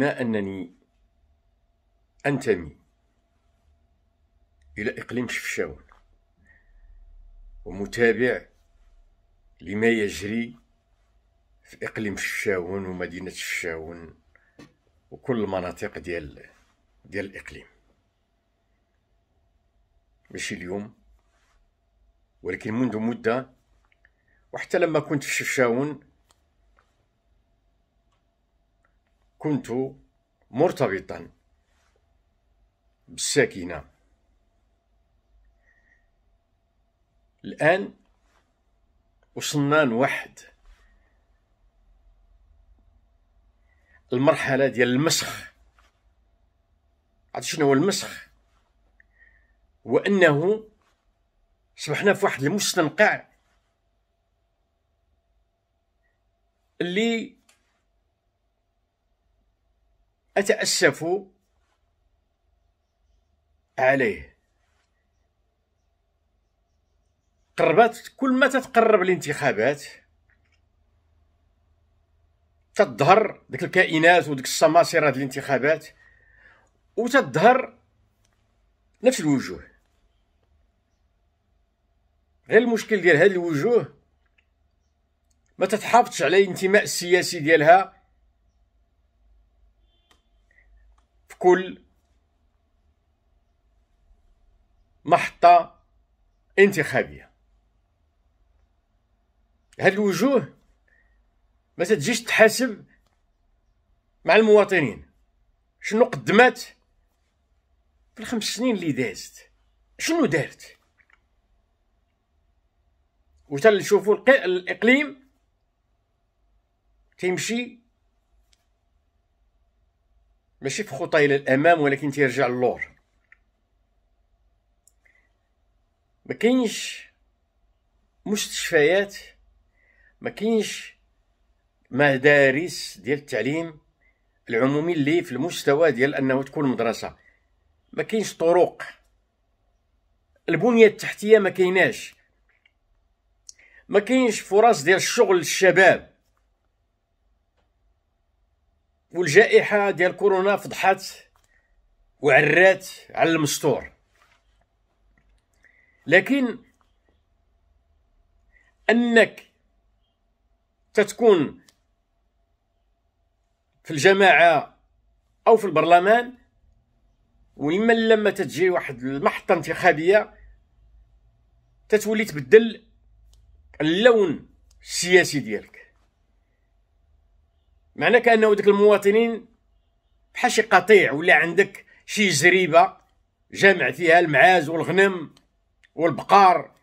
بما أنني أنتمي إلى إقليم شفشاون ومتابع لما يجري في إقليم شفشاون ومدينة شفشاون وكل المناطق ديال ديال الإقليم ماشي اليوم ولكن منذ مدة وحتى لما كنت في شفشاون كنت مرتبطا بالساكنة الآن وصلنا لواحد المرحلة ديال المسخ عرفت شنو هو المسخ هو أنه صبحنا في واحد المستنقع اللي أتأسف عليه قربت كل ما تتقرب الانتخابات تظهر ديك الكائنات وديك السماسرة ديال الانتخابات وتظهر نفس الوجوه غير المشكل ديال هذه الوجوه ما تتحافظش على الانتماء السياسي ديالها كل محطة انتخابية هاد الوجوه ما تجيش تحاسب مع المواطنين شنو قدمات في الخمس سنين اللي دازت شنو دارت نشوفوا الاقليم تمشي ماشي في خطى الى الامام ولكن تيرجع للور ما كاينش مستشفيات ما كاينش مدارس ديال التعليم العمومي اللي في المستوى ديال انه تكون مدرسه ما كاينش طرق البنيه التحتيه ما كايناش ما كاينش فرص ديال الشغل للشباب والجائحه ديال كورونا فضحات وعرات على المستور لكن انك تتكون في الجماعه او في البرلمان وإما لما تتجي واحد المحطه انتخابيه تتولي تبدل اللون السياسي ديالك معنى كانه ذاك المواطنين بحال شي قطيع ولا عندك شي زريبه جامع فيها المعاز والغنم والبقار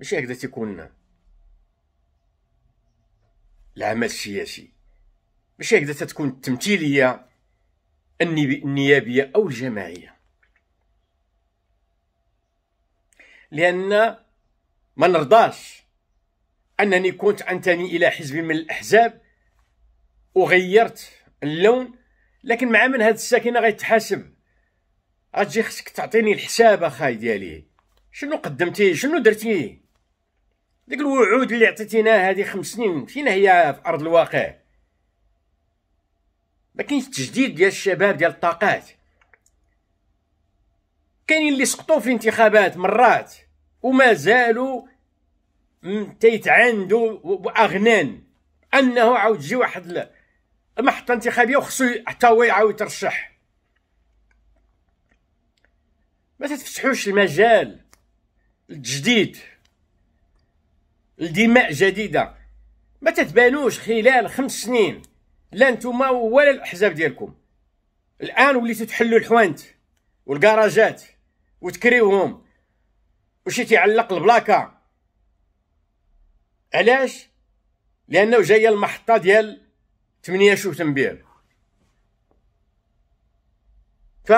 ماشي هكذا تيكون العمل السياسي ماشي هكذا تتكون التمثيليه النيابيه او الجماعيه لان ما نرضاش انني كنت انتمي الى حزب من الاحزاب وغيرت اللون لكن مع من هاد الساكنه غيتحاسب غتجي خصك تعطيني الحساب اخاي ديالي شنو قدمتي شنو درتي ديك الوعود اللي عطيتينا هذه خمس سنين فين هي في ارض الواقع ما كاينش تجديد ديال الشباب ديال الطاقات كاينين اللي سقطوا في انتخابات مرات وما زالوا تيتعاندوا واغنان انه عاود يجي واحد محطه انتخابيه وخصو حتى هو يعاود يترشح ما تفتحوش المجال الجديد لدماء جديده ما تتبانوش خلال خمس سنين لا نتوما ولا الاحزاب ديالكم الان وليتو تحلوا الحوانت والكراجات وتكريوهم وشي تعلق البلاكه علاش لانه جايه المحطه ديال 8 شوف تنبير ف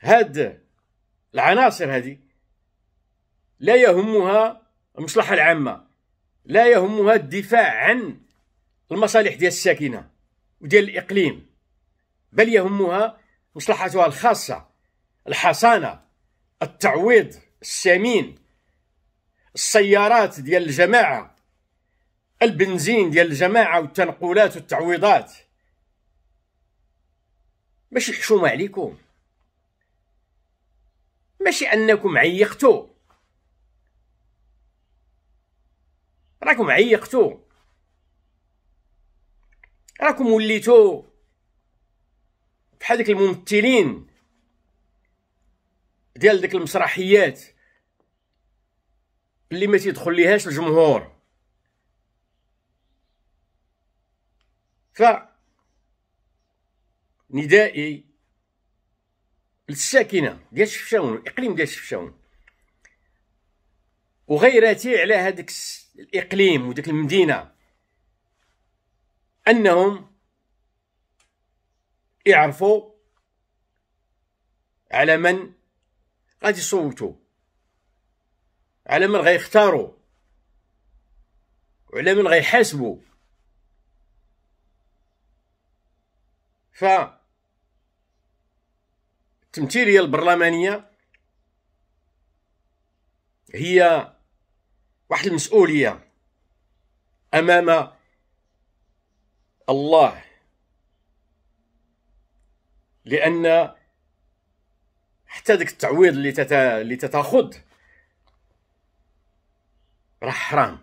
هاد العناصر هذه لا يهمها المصلحه العامه لا يهمها الدفاع عن المصالح ديال الساكنه وديال الاقليم بل يهمها مصلحتها الخاصه الحصانه التعويض السمين السيارات ديال الجماعه البنزين ديال الجماعه والتنقلات والتعويضات ماشي حشومه عليكم ماشي انكم عيقتو راكم عيقتو راكم وليتو بحال ديك الممثلين ديال ديك المسرحيات اللي ما ليهاش الجمهور ف ندائي للساكنه ديال شفشاون الاقليم ديال شفشاون وغيراتي على هذاك الاقليم وديك المدينه انهم يعرفوا على من غادي يصوتوا على من غيختاروا وعلى من غيحاسبوا ف التمثيليه البرلمانيه هي واحد المسؤوليه امام الله لان حتى داك التعويض اللي تتاخذ راه حرام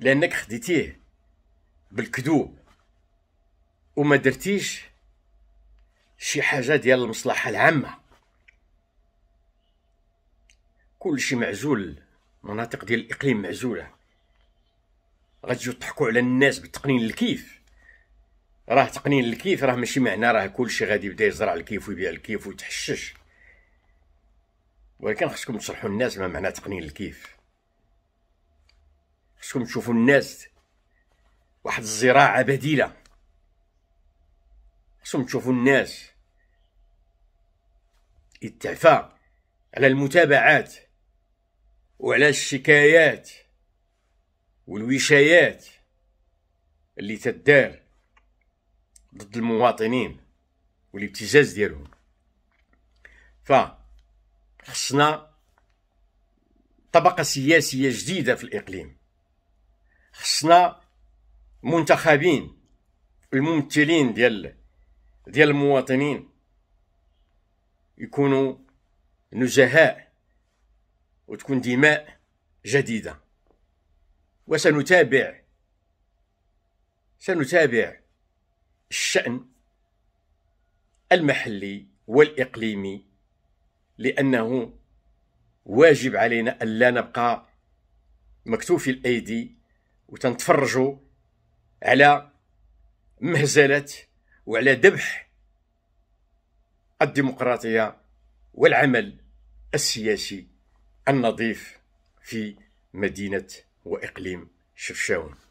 لانك خديتيه بالكذوب وما درتيش شي حاجه ديال المصلحه العامه كلشي معزول مناطق ديال الاقليم معزوله غتجيو تضحكوا على الناس بالتقنين الكيف راه تقنين الكيف راه ماشي معنى راه كلشي غادي يبدا يزرع الكيف ويبيع الكيف ويتحشش ولكن خصكم تشرحوا الناس ما معنى تقنين الكيف خصكم تشوفوا الناس واحد الزراعه بديله خصكم تشوفوا الناس يتعفى على المتابعات وعلى الشكايات والوشايات اللي تدار ضد المواطنين والابتزاز ديالهم ف خصنا طبقة سياسية جديدة في الإقليم خصنا منتخبين الممثلين ديال ديال المواطنين يكونوا نزهاء وتكون دماء جديدة وسنتابع سنتابع الشأن المحلي والإقليمي لأنه واجب علينا ألا نبقى مكتوفي الأيدي وتنتفرجوا على مهزلة وعلى ذبح الديمقراطية والعمل السياسي النظيف في مدينة وإقليم شفشاون